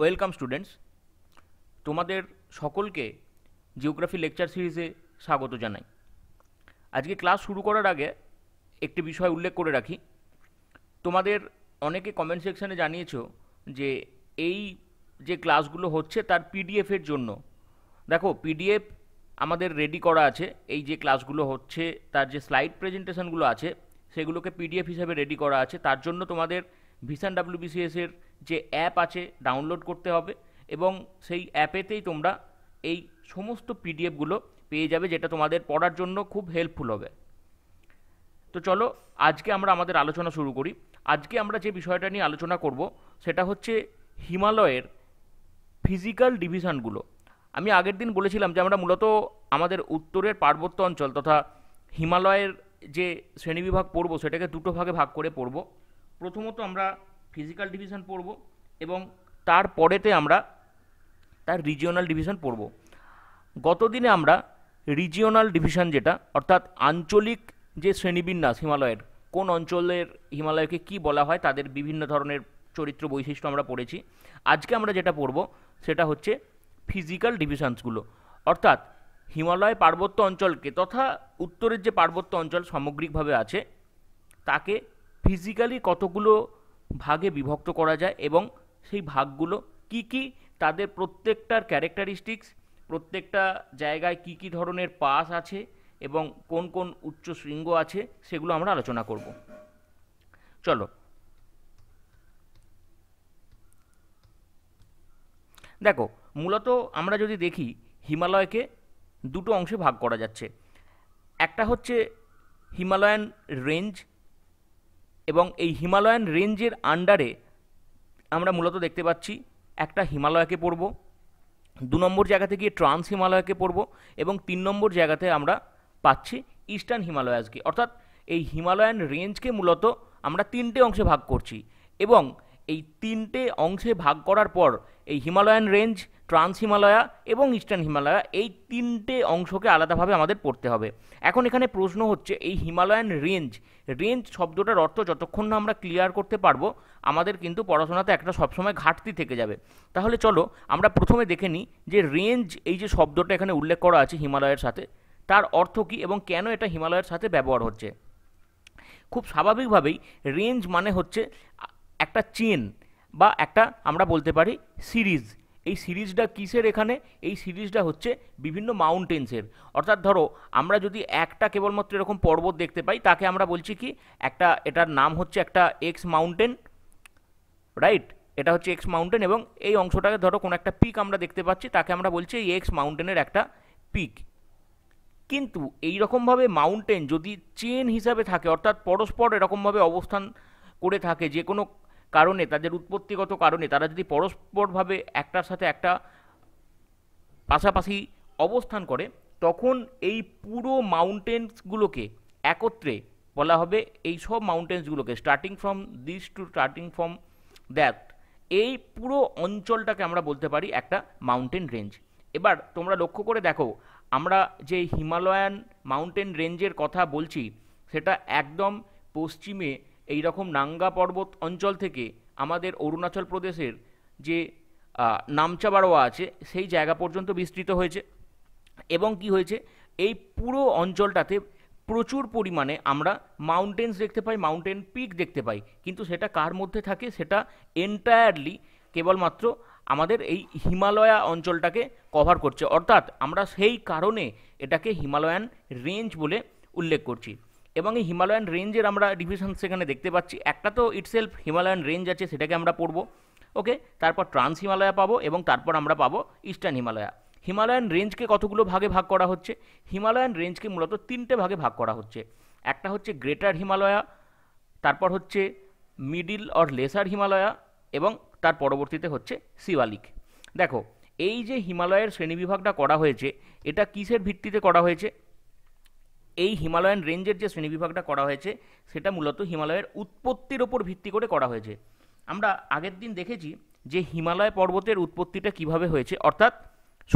Welcome students তোমাদের সকলকে geography lecture সিরিজে স্বাগত জানাই আজকে ক্লাস শুরু করার আগে একটি বিষয় উল্লেখ করে রাখি তোমাদের অনেকে কমেন্ট সেকশানে জানিয়েছ যে এই যে ক্লাসগুলো হচ্ছে তার পিডিএফের জন্য দেখো পিডিএফ আমাদের রেডি করা আছে এই যে ক্লাসগুলো হচ্ছে তার যে স্লাইড প্রেজেন্টেশনগুলো আছে সেগুলোকে পিডিএফ হিসাবে রেডি করা আছে তার জন্য তোমাদের ভিসান ডাব্লিউবিসিএসের যে অ্যাপ আছে ডাউনলোড করতে হবে এবং সেই অ্যাপেতেই তোমরা এই সমস্ত পিডিএফগুলো পেয়ে যাবে যেটা তোমাদের পড়ার জন্য খুব হেল্পফুল হবে তো চলো আজকে আমরা আমাদের আলোচনা শুরু করি আজকে আমরা যে বিষয়টা নিয়ে আলোচনা করব সেটা হচ্ছে হিমালয়ের ফিজিক্যাল ডিভিশনগুলো আমি আগের দিন বলেছিলাম যে আমরা মূলত আমাদের উত্তরের পার্বত্য অঞ্চল তথা হিমালয়ের যে শ্রেণীবিভাগ পড়ব সেটাকে দুটো ভাগে ভাগ করে পড়ব প্রথমত আমরা ফিজিক্যাল ডিভিশন পড়ব এবং তার পরেতে আমরা তার রিজিওনাল ডিভিশন পড়ব গতদিনে আমরা রিজিওনাল ডিভিশন যেটা অর্থাৎ আঞ্চলিক যে শ্রেণীবিন্যাস হিমালয়ের কোন অঞ্চলের হিমালয়কে কি বলা হয় তাদের বিভিন্ন ধরনের চরিত্র বৈশিষ্ট্য আমরা পড়েছি আজকে আমরা যেটা পড়ব সেটা হচ্ছে ফিজিক্যাল ডিভিশনসগুলো অর্থাৎ হিমালয় পার্বত্য অঞ্চলকে তথা উত্তরের যে পার্বত্য অঞ্চল সামগ্রিকভাবে আছে তাকে ফিজিক্যালি কতগুলো ভাগে বিভক্ত করা যায় এবং সেই ভাগগুলো কি কি তাদের প্রত্যেকটার ক্যারেক্টারিস্টিক্স প্রত্যেকটা জায়গায় কি কি ধরনের পাস আছে এবং কোন কোন উচ্চ শৃঙ্গ আছে সেগুলো আমরা আলোচনা করব চলো দেখো মূলত আমরা যদি দেখি হিমালয়কে দুটো অংশে ভাগ করা যাচ্ছে একটা হচ্ছে হিমালয়ান রেঞ্জ এবং এই হিমালয়ান রেঞ্জের আন্ডারে আমরা মূলত দেখতে পাচ্ছি একটা হিমালয়কে পড়ব দু নম্বর জায়গাতে গিয়ে ট্রান্স হিমালয়কে পড়ব এবং তিন নম্বর জায়গাতে আমরা পাচ্ছি ইস্টার্ন হিমালয়াসকে অর্থাৎ এই হিমালয়ান রেঞ্জকে মূলত আমরা তিনটে অংশে ভাগ করছি এবং এই তিনটে অংশে ভাগ করার পর এই হিমালয়ান রেঞ্জ ট্রান্স হিমালয়া এবং ইস্টার্ন হিমালয়া এই তিনটে অংশকে আলাদাভাবে আমাদের পড়তে হবে এখন এখানে প্রশ্ন হচ্ছে এই হিমালয়ান রেঞ্জ রেঞ্জ শব্দটার অর্থ যতক্ষণ না আমরা ক্লিয়ার করতে পারবো আমাদের কিন্তু পড়াশোনাতে একটা সবসময় ঘাটতি থেকে যাবে তাহলে চলো আমরা প্রথমে দেখে নিই যে রেঞ্জ এই যে শব্দটা এখানে উল্লেখ করা আছে হিমালয়ের সাথে তার অর্থ কী এবং কেন এটা হিমালয়ের সাথে ব্যবহার হচ্ছে খুব স্বাভাবিকভাবেই রেঞ্জ মানে হচ্ছে একটা চেন বা একটা আমরা বলতে পারি সিরিজ এই সিরিজটা কিসের এখানে এই সিরিজটা হচ্ছে বিভিন্ন মাউন্টেন্সের অর্থাৎ ধরো আমরা যদি একটা কেবলমাত্র এরকম পর্বত দেখতে পাই তাকে আমরা বলছি কি একটা এটার নাম হচ্ছে একটা এক্স মাউন্টেন রাইট এটা হচ্ছে এক্স মাউন্টেন এবং এই অংশটাকে ধরো কোনো একটা পিক আমরা দেখতে পাচ্ছি তাকে আমরা বলছি এই এক্স মাউন্টেনের একটা পিক কিন্তু এই রকমভাবে মাউন্টেন যদি চেন হিসাবে থাকে অর্থাৎ পরস্পর এরকমভাবে অবস্থান করে থাকে যে কোনো কারণে তাদের উৎপত্তিগত কারণে তারা যদি পরস্পরভাবে একটার সাথে একটা পাশাপাশি অবস্থান করে তখন এই পুরো মাউন্টেন্সগুলোকে একত্রে বলা হবে এই সব মাউন্টেন্সগুলোকে starting from this to starting from that এই পুরো অঞ্চলটাকে আমরা বলতে পারি একটা মাউন্টেন রেঞ্জ এবার তোমরা লক্ষ্য করে দেখো আমরা যে হিমালয়ান মাউন্টেন রেঞ্জের কথা বলছি সেটা একদম পশ্চিমে এই রকম নাঙ্গা পর্বত অঞ্চল থেকে আমাদের অরুণাচল প্রদেশের যে নামচা বাড়োয়া আছে সেই জায়গা পর্যন্ত বিস্তৃত হয়েছে এবং কি হয়েছে এই পুরো অঞ্চলটাতে প্রচুর পরিমাণে আমরা মাউন্টেন্স দেখতে পাই মাউন্টেন পিক দেখতে পাই কিন্তু সেটা কার মধ্যে থাকে সেটা এন্টায়ারলি কেবলমাত্র আমাদের এই হিমালয়া অঞ্চলটাকে কভার করছে অর্থাৎ আমরা সেই কারণে এটাকে হিমালয়ান রেঞ্জ বলে উল্লেখ করছি এবং এই হিমালয়ান রেঞ্জের আমরা ডিভিশন সেখানে দেখতে পাচ্ছি একটা তো ইটসেলফ হিমালয়ান রেঞ্জ আছে সেটাকে আমরা পড়ব ওকে তারপর ট্রান্স হিমালয়া পাবো এবং তারপর আমরা পাবো ইস্টার্ন হিমালয়া হিমালয়ান রেঞ্জকে কতগুলো ভাগে ভাগ করা হচ্ছে হিমালয়ান রেঞ্জকে মূলত তিনটে ভাগে ভাগ করা হচ্ছে একটা হচ্ছে গ্রেটার হিমালয়া তারপর হচ্ছে মিডিল অর লেসার হিমালয়া এবং তার পরবর্তীতে হচ্ছে শিবালিক দেখো এই যে হিমালয়ের শ্রেণীবিভাগটা করা হয়েছে এটা কিসের ভিত্তিতে করা হয়েছে এই হিমালয়ান রেঞ্জের যে শ্রেণীবিভাগটা করা হয়েছে সেটা মূলত হিমালয়ের উৎপত্তির ওপর ভিত্তি করে করা হয়েছে আমরা আগের দিন দেখেছি যে হিমালয় পর্বতের উৎপত্তিটা কিভাবে হয়েছে অর্থাৎ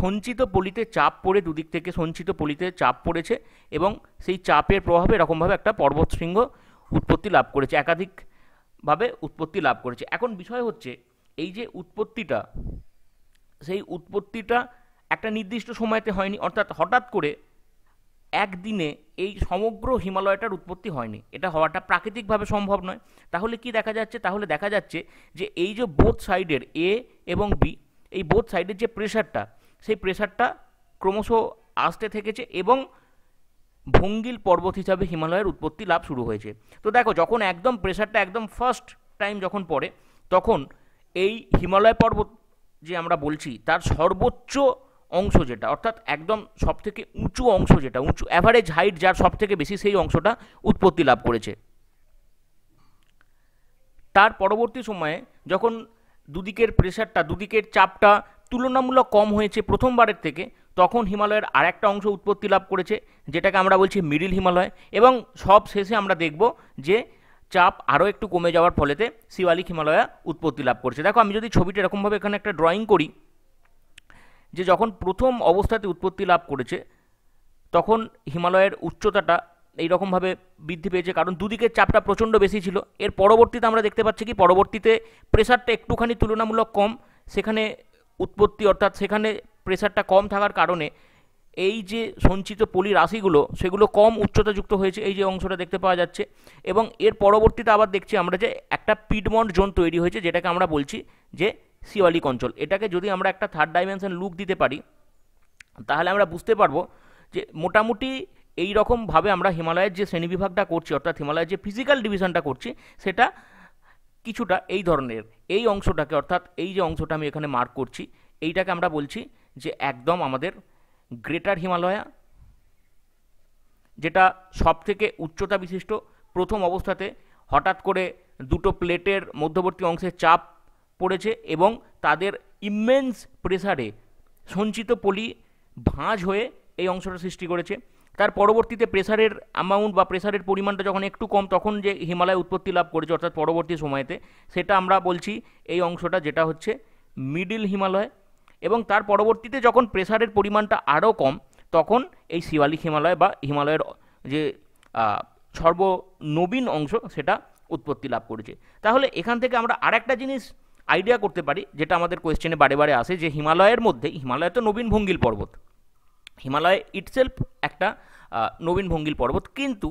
সঞ্চিত পলিতে চাপ পড়ে দুদিক থেকে সঞ্চিত পলিতে চাপ পড়েছে এবং সেই চাপের প্রভাবে এরকমভাবে একটা পর্বতশৃঙ্গ উৎপত্তি লাভ করেছে একাধিকভাবে উৎপত্তি লাভ করেছে এখন বিষয় হচ্ছে এই যে উৎপত্তিটা সেই উৎপত্তিটা একটা নির্দিষ্ট সময়তে হয়নি অর্থাৎ হঠাৎ করে একদিনে এই সমগ্র হিমালয়টার উৎপত্তি হয়নি এটা হওয়াটা প্রাকৃতিকভাবে সম্ভব নয় তাহলে কি দেখা যাচ্ছে তাহলে দেখা যাচ্ছে যে এই যে বোথ সাইডের এ এবং বি এই বোথ সাইডের যে প্রেশারটা সেই প্রেশারটা ক্রমশ আসতে থেকেছে এবং ভঙ্গিল পর্বত হিসাবে হিমালয়ের উৎপত্তি লাভ শুরু হয়েছে তো দেখো যখন একদম প্রেশারটা একদম ফার্স্ট টাইম যখন পড়ে তখন এই হিমালয় পর্বত যে আমরা বলছি তার সর্বোচ্চ অংশ যেটা অর্থাৎ একদম সব থেকে উঁচু অংশ যেটা উঁচু অ্যাভারেজ হাইট যার সব থেকে বেশি সেই অংশটা উৎপত্তি লাভ করেছে তার পরবর্তী সময়ে যখন দুদিকের প্রেশারটা দুদিকের চাপটা তুলনামূলক কম হয়েছে প্রথমবারের থেকে তখন হিমালয়ের আরেকটা অংশ উৎপত্তি লাভ করেছে যেটাকে আমরা বলছি মিডিল হিমালয় এবং সব শেষে আমরা দেখব যে চাপ আরও একটু কমে যাওয়ার ফলেতে শিবালিক হিমালয়া উৎপত্তি লাভ করেছে দেখো আমি যদি ছবিটা এরকমভাবে এখানে একটা ড্রয়িং করি যে যখন প্রথম অবস্থাতে উৎপত্তি লাভ করেছে তখন হিমালয়ের উচ্চতাটা এইরকমভাবে বৃদ্ধি পেয়েছে কারণ দুদিকের চাপটা প্রচণ্ড বেশি ছিল এর পরবর্তীতে আমরা দেখতে পাচ্ছি কি পরবর্তীতে প্রেশারটা একটুখানি তুলনামূলক কম সেখানে উৎপত্তি অর্থাৎ সেখানে প্রেশারটা কম থাকার কারণে এই যে সঞ্চিত পলি রাশিগুলো সেগুলো কম উচ্চতাযুক্ত হয়েছে এই যে অংশটা দেখতে পাওয়া যাচ্ছে এবং এর পরবর্তীতে আবার দেখছি আমরা যে একটা পিডমন্ড জোন তৈরি হয়েছে যেটাকে আমরা বলছি যে শিওয়ালিক অঞ্চল এটাকে যদি আমরা একটা থার্ড ডাইমেনশন লুক দিতে পারি তাহলে আমরা বুঝতে পারবো যে মোটামুটি এই রকমভাবে আমরা হিমালয়ের যে শ্রেণীবিভাগটা করছি অর্থাৎ হিমালয়ের যে ফিজিক্যাল ডিভিশনটা করছি সেটা কিছুটা এই ধরনের এই অংশটাকে অর্থাৎ এই যে অংশটা আমি এখানে মার্ক করছি এইটাকে আমরা বলছি যে একদম আমাদের গ্রেটার হিমালয়া যেটা সব থেকে উচ্চতা বিশিষ্ট প্রথম অবস্থাতে হঠাৎ করে দুটো প্লেটের মধ্যবর্তী অংশে চাপ পড়েছে এবং তাদের ইমেন্স প্রেসারে সঞ্চিত পলি ভাঁজ হয়ে এই অংশটা সৃষ্টি করেছে তার পরবর্তীতে প্রেসারের অ্যামাউন্ট বা প্রেসারের পরিমাণটা যখন একটু কম তখন যে হিমালয় উৎপত্তি লাভ করেছে অর্থাৎ পরবর্তী সময়তে সেটা আমরা বলছি এই অংশটা যেটা হচ্ছে মিডিল হিমালয় এবং তার পরবর্তীতে যখন প্রেসারের পরিমাণটা আরও কম তখন এই শিবালিক হিমালয় বা হিমালয়ের যে সর্বনবীন অংশ সেটা উৎপত্তি লাভ করেছে তাহলে এখান থেকে আমরা আরেকটা জিনিস আইডিয়া করতে পারি যেটা আমাদের কোয়েশ্চেনে বারে বারে আসে যে হিমালয়ের মধ্যে হিমালয় তো নবীন ভঙ্গিল পর্বত হিমালয় ইটসেলফ একটা নবীন ভঙ্গিল পর্বত কিন্তু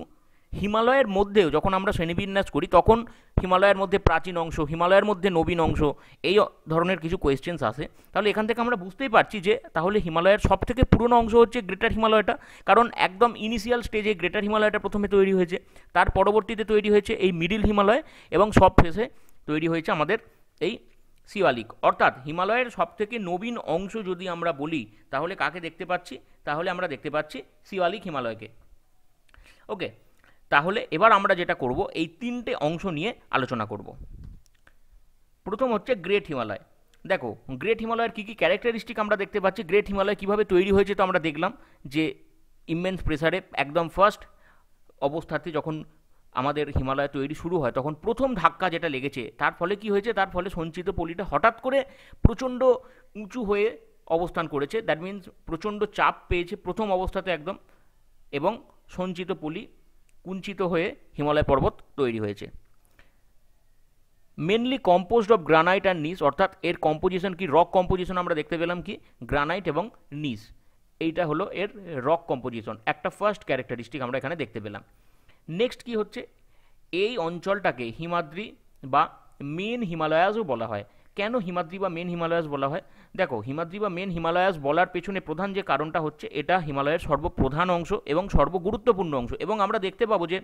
হিমালয়ের মধ্যেও যখন আমরা শ্রেণীবিন্যাস করি তখন হিমালয়ের মধ্যে প্রাচীন অংশ হিমালয়ের মধ্যে নবীন অংশ এই ধরনের কিছু কোয়েশ্চেন্স আসে তাহলে এখান থেকে আমরা বুঝতেই পারছি যে তাহলে হিমালয়ের সব থেকে পুরনো অংশ হচ্ছে গ্রেটার হিমালয়টা কারণ একদম ইনিশিয়াল স্টেজে গ্রেটার হিমালয়টা প্রথমে তৈরি হয়েছে তার পরবর্তীতে তৈরি হয়েছে এই মিডিল হিমালয় এবং সব ফেসে তৈরি হয়েছে আমাদের এই শিবালিক অর্থাৎ হিমালয়ের সবথেকে নবীন অংশ যদি আমরা বলি তাহলে কাকে দেখতে পাচ্ছি তাহলে আমরা দেখতে পাচ্ছি শিবালিক হিমালয়কে ওকে তাহলে এবার আমরা যেটা করব এই তিনটে অংশ নিয়ে আলোচনা করব প্রথম হচ্ছে গ্রেট হিমালয় দেখো গ্রেট হিমালয়ের কী কী ক্যারেক্টারিস্টিক আমরা দেখতে পাচ্ছি গ্রেট হিমালয় কীভাবে তৈরি হয়েছে তো আমরা দেখলাম যে ইমেন্স প্রেসারে একদম ফার্স্ট অবস্থাতে যখন আমাদের হিমালয় তৈরি শুরু হয় তখন প্রথম ধাক্কা যেটা লেগেছে তার ফলে কি হয়েছে তার ফলে সঞ্চিত পলিটা হঠাৎ করে প্রচণ্ড উঁচু হয়ে অবস্থান করেছে দ্যাট মিন্স প্রচণ্ড চাপ পেয়েছে প্রথম অবস্থাতে একদম এবং সঞ্চিত পলি কুঞ্চিত হয়ে হিমালয় পর্বত তৈরি হয়েছে mainly composed of granite and gneiss অর্থাৎ এর কম্পোজিশন কি রক কম্পোজিশন আমরা দেখতে পেলাম কি গ্রানাইট এবং নিস এইটা হলো এর রক কম্পোজিশন একটা ফার্স্ট ক্যারেক্টারিস্টিক আমরা এখানে দেখতে পেলাম নেক্সট কি হচ্ছে এই অঞ্চলটাকে হিমাদ্রি বা মেন হিমালয়াসও বলা হয় কেন হিমাদ্রি বা মেন হিমালয়াস বলা হয় দেখো হিমাদ্রি বা মেন হিমালয়াস বলার পেছনে প্রধান যে কারণটা হচ্ছে এটা হিমালয়ের সর্বপ্রধান অংশ এবং সর্বগুরুত্বপূর্ণ অংশ এবং আমরা দেখতে পাবো যে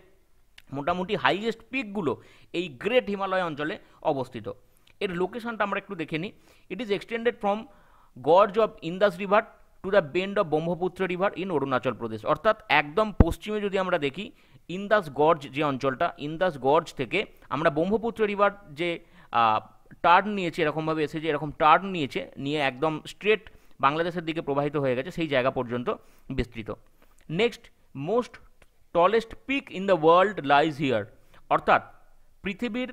মোটামুটি হাইয়েস্ট পিকগুলো এই গ্রেট হিমালয় অঞ্চলে অবস্থিত এর লোকেশনটা আমরা একটু দেখে নিই it is extended from gorge of Indus river to the bend of Brahmaputra river in Arunachal Pradesh অর্থাৎ একদম পশ্চিমে যদি আমরা দেখি ইন্দাস গর্জ যে অঞ্চলটা ইন্দাস গর্জ থেকে আমরা ব্রহ্মপুত্র রিভার যে টার্ন নিয়েছে এরকমভাবে এসে যে এরকম টার্ন নিয়েছে নিয়ে একদম স্ট্রেট বাংলাদেশের দিকে প্রবাহিত হয়ে গেছে সেই জায়গা পর্যন্ত বিস্তৃত next most tallest peak in the world lies here অর্থাৎ পৃথিবীর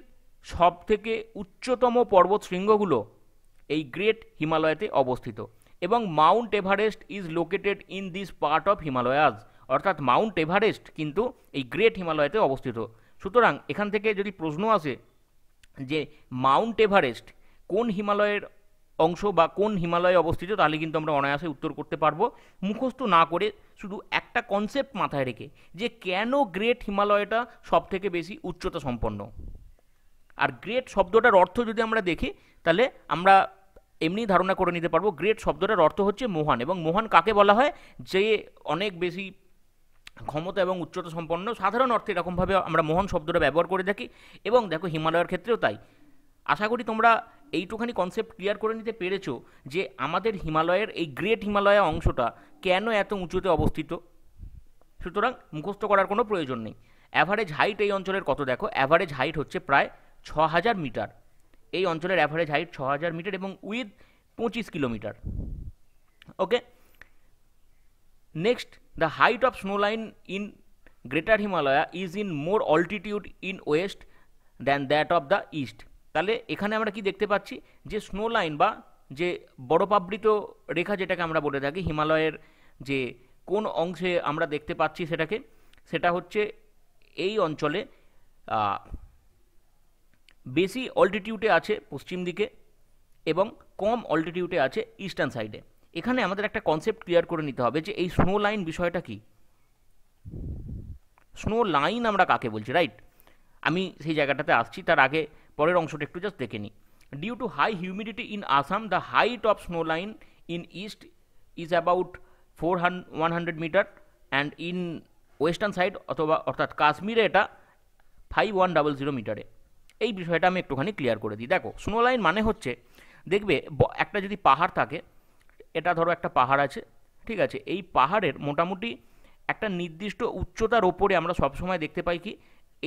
সব থেকে উচ্চতম পর্বত শৃঙ্গগুলো এই গ্রেট হিমালয়াতে অবস্থিত এবং mount Everest is located in this part of Himalayas অর্থাৎ মাউন্ট এভারেস্ট কিন্তু এই গ্রেট হিমালয়তে অবস্থিত সুতরাং এখান থেকে যদি প্রশ্ন আসে যে মাউন্ট এভারেস্ট কোন হিমালয়ের অংশ বা কোন হিমালয়ে অবস্থিত তাহলে কিন্তু আমরা অনায়াসে উত্তর করতে পারবো মুখস্থ না করে শুধু একটা কনসেপ্ট মাথায় রেখে যে কেন গ্রেট হিমালয়টা সব থেকে বেশি উচ্চতা সম্পন্ন আর গ্রেট শব্দটার অর্থ যদি আমরা দেখি তাহলে আমরা এমনি ধারণা করে নিতে পারবো গ্রেট শব্দটার অর্থ হচ্ছে মহান এবং মহান কাকে বলা হয় যে অনেক বেশি ক্ষমতা এবং উচ্চতা সম্পন্ন সাধারণ অর্থে এরকমভাবে আমরা মোহন শব্দটা ব্যবহার করে থাকি এবং দেখো হিমালয়ের ক্ষেত্রেও তাই আশা করি তোমরা এইটুখানি কনসেপ্ট ক্লিয়ার করে নিতে পেরেছো যে আমাদের হিমালয়ের এই গ্রেট হিমালয় অংশটা কেন এত উঁচুতে অবস্থিত সুতরাং মুখস্থ করার কোনো প্রয়োজন নেই অ্যাভারেজ হাইট এই অঞ্চলের কত দেখো অ্যাভারেজ হাইট হচ্ছে প্রায় ছ হাজার মিটার এই অঞ্চলের অ্যাভারেজ হাইট ছ হাজার মিটার এবং উইথ পঁচিশ kilometre okay next the height of snow line in Greater Himalaya is in more altitude in west than that of the east. তাহলে এখানে আমরা কি দেখতে পাচ্ছি যে স্নো লাইন বা যে বরফাবৃত রেখা যেটাকে আমরা বলে থাকি হিমালয়ের যে কোন অংশে আমরা দেখতে পাচ্ছি সেটাকে সেটা হচ্ছে এই অঞ্চলে বেশি অল্টিটিউডে আছে পশ্চিম দিকে এবং কম অল্টিটিউডে আছে ইস্টার্ন সাইডে এখানে আমাদের একটা কনসেপ্ট ক্লিয়ার করে নিতে হবে যে এই স্নো লাইন বিষয়টা কি স্নো লাইন আমরা কাকে বলছি রাইট আমি সেই জায়গাটাতে আসছি তার আগে পরের অংশটা একটু জাস্ট দেখে নিই due to high humidity in Assam the height of snow line in east is about four one hundred metre and in western side অথবা অর্থাৎ কাশ্মীরে এটা ফাইভ ওয়ান ডাবল জিরো মিটারে এই বিষয়টা আমি একটুখানি ক্লিয়ার করে দিই দেখো স্নো লাইন মানে হচ্ছে দেখবে একটা যদি পাহাড় থাকে এটা ধরো একটা পাহাড় আছে ঠিক আছে এই পাহাড়ের মোটামুটি একটা নির্দিষ্ট উচ্চতার ওপরে আমরা সবসময় দেখতে পাই কি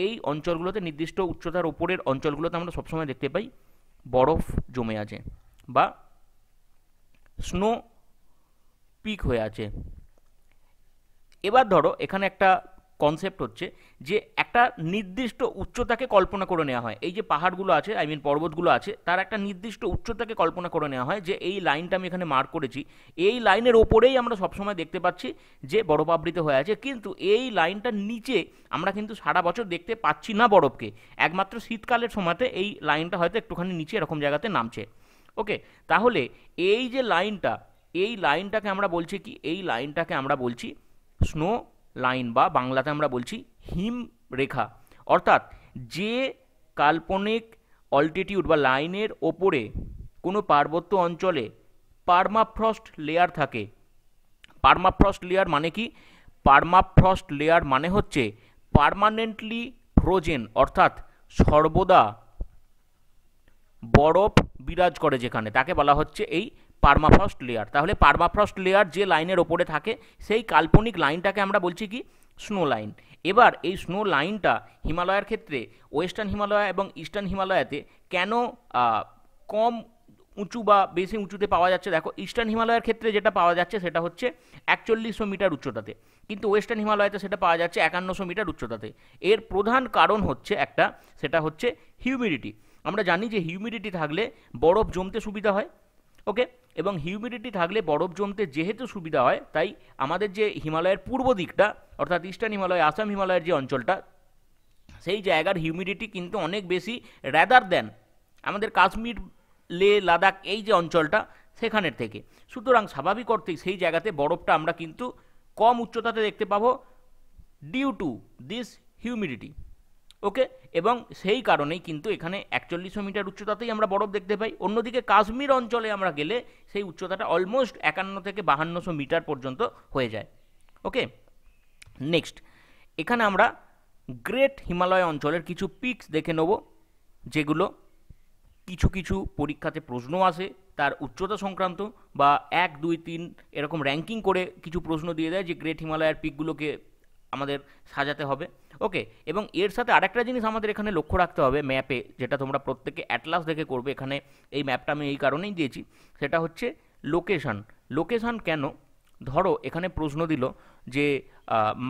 এই অঞ্চলগুলোতে নির্দিষ্ট উচ্চতার ওপরের অঞ্চলগুলোতে আমরা সবসময় দেখতে পাই বরফ জমে আছে বা স্নো পিক হয়ে আছে এবার ধরো এখানে একটা কনসেপ্ট হচ্ছে যে একটা নির্দিষ্ট উচ্চতাকে কল্পনা করে নেওয়া হয় এই যে পাহাড়গুলো আছে আই মিন পর্বতগুলো আছে তার একটা নির্দিষ্ট উচ্চতাকে কল্পনা করে নেওয়া হয় যে এই লাইনটা আমি এখানে মার্ক করেছি এই লাইনের ওপরেই আমরা সবসময় দেখতে পাচ্ছি যে বরফ আবৃত হয়ে আছে কিন্তু এই লাইনটার নিচে আমরা কিন্তু সারা বছর দেখতে পাচ্ছি না বরফকে একমাত্র শীতকালের সময়তে এই লাইনটা হয়তো একটুখানি নিচে এরকম জায়গাতে নামছে ওকে তাহলে এই যে লাইনটা এই লাইনটাকে আমরা বলছি কি এই লাইনটাকে আমরা বলছি স্নো লাইন বা বাংলাতে আমরা বলছি হিম রেখা অর্থাৎ যে কাল্পনিক অল্টিটিউড বা লাইনের ওপরে কোনো পার্বত্য অঞ্চলে পার্মাফ্রস্ট লেয়ার থাকে পার্মাফ্রস্ট লেয়ার মানে কি পার্মাফ্রস্ট লেয়ার মানে হচ্ছে পার্মানেন্টলি ফ্রোজেন অর্থাৎ সর্বদা বরফ বিরাজ করে যেখানে তাকে বলা হচ্ছে এই পারমাফ্রস্ট লেয়ার তাহলে পারমাফ্রস্ট লেয়ার যে লাইনের ওপরে থাকে সেই কাল্পনিক লাইনটাকে আমরা বলছি কি স্নো লাইন এবার এই স্নো লাইনটা হিমালয়ের ক্ষেত্রে ওয়েস্টার্ন হিমালয় এবং ইস্টার্ন হিমালয়াতে কেন কম উঁচু বা বেশি উঁচুতে পাওয়া যাচ্ছে দেখো ইস্টার্ন হিমালয়ের ক্ষেত্রে যেটা পাওয়া যাচ্ছে সেটা হচ্ছে একচল্লিশশো মিটার উচ্চতাতে কিন্তু ওয়েস্টার্ন হিমালয়তে সেটা পাওয়া যাচ্ছে একান্নশো মিটার উচ্চতাতে এর প্রধান কারণ হচ্ছে একটা সেটা হচ্ছে হিউমিডিটি আমরা জানি যে হিউমিডিটি থাকলে বরফ জমতে সুবিধা হয় ওকে এবং হিউমিডিটি থাকলে বরফ জমতে যেহেতু সুবিধা হয় তাই আমাদের যে হিমালয়ের পূর্ব দিকটা অর্থাৎ ইস্টার্ন হিমালয় আসাম হিমালয়ের যে অঞ্চলটা সেই জায়গার হিউমিডিটি কিন্তু অনেক বেশি র্যাদার দেন আমাদের কাশ্মীর লে লাদাখ এই যে অঞ্চলটা সেখানের থেকে সুতরাং স্বাভাবিক অর্থেই সেই জায়গাতে বরফটা আমরা কিন্তু কম উচ্চতাতে দেখতে পাবো due to this humidity okay এবং সেই কারণেই কিন্তু এখানে একচল্লিশশো মিটার উচ্চতাতেই আমরা বরফ দেখতে পাই অন্যদিকে কাশ্মীর অঞ্চলে আমরা গেলে সেই উচ্চতাটা অলমোস্ট একান্ন থেকে বাহান্নশো মিটার পর্যন্ত হয়ে যায় ওকে নেক্সট এখানে আমরা গ্রেট হিমালয় অঞ্চলের কিছু পিকস দেখে নেব যেগুলো কিছু কিছু পরীক্ষাতে প্রশ্ন আসে তার উচ্চতা সংক্রান্ত বা এক দুই তিন এরকম র্যাঙ্কিং করে কিছু প্রশ্ন দিয়ে দেয় যে গ্রেট হিমালয়ের পিকগুলোকে আমাদের সাজাতে হবে ওকে এবং এর সাথে আরেকটা জিনিস আমাদের এখানে লক্ষ্য রাখতে হবে ম্যাপে যেটা তোমরা প্রত্যেকে অ্যাটলাস দেখে করবে এখানে এই ম্যাপটা আমি এই কারণেই দিয়েছি সেটা হচ্ছে লোকেশান লোকেশান কেন ধরো এখানে প্রশ্ন দিল যে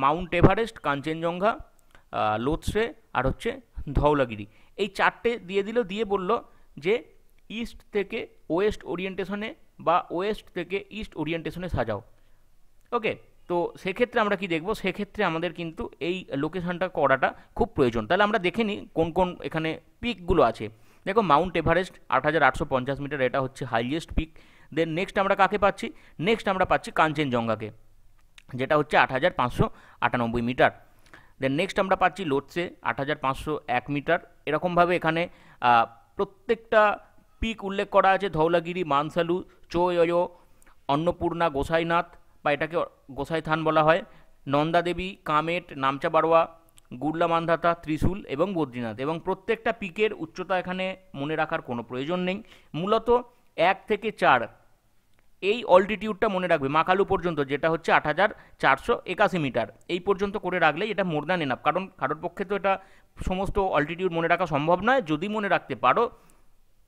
মাউন্ট এভারেস্ট কাঞ্চনজঙ্ঘা লোৎসে আর হচ্ছে ধওলাগিরি এই চারটে দিয়ে দিল দিয়ে বলল যে ইস্ট থেকে ওয়েস্ট ওরিয়েন্টেশনে বা ওয়েস্ট থেকে ইস্ট ওরিয়েন্টেশনে সাজাও ওকে তো সেক্ষেত্রে আমরা কি দেখব সেক্ষেত্রে আমাদের কিন্তু এই লোকেশনটা করাটা খুব প্রয়োজন তাহলে আমরা দেখে নিই কোন কোন এখানে পিকগুলো আছে দেখো মাউন্ট এভারেস্ট আট হাজার আটশো পঞ্চাশ মিটার এটা হচ্ছে হাইয়েস্ট পিক দেন নেক্সট আমরা কাকে পাচ্ছি নেক্সট আমরা পাচ্ছি কাঞ্চেনজঙ্ঘাকে যেটা হচ্ছে আট হাজার পাঁচশো আটানব্বই মিটার দেন নেক্সট আমরা পাচ্ছি লোটসে আট হাজার পাঁচশো এক মিটার এরকমভাবে এখানে প্রত্যেকটা পিক উল্লেখ করা আছে ধৌলাগিরি মানসালু চোয়য় অন্নপূর্ণা গোসাইনাথ বা এটাকে গোসাই থান বলা হয় নন্দা দেবী কামেট নামচা বারোয়া গুড়লা মান্ধাতা ত্রিশূল এবং বদ্রীনাথ এবং প্রত্যেকটা পিকের উচ্চতা এখানে মনে রাখার কোনো প্রয়োজন নেই মূলত এক থেকে চার এই অলটিটিউডটা মনে রাখবে মাখালু পর্যন্ত যেটা হচ্ছে আট হাজার চারশো একাশি মিটার এই পর্যন্ত করে রাখলে এটা মোর দ্যান এনাফ কারণ কারোর পক্ষে তো এটা সমস্ত অলটিটিউড মনে রাখা সম্ভব নয় যদি মনে রাখতে পারো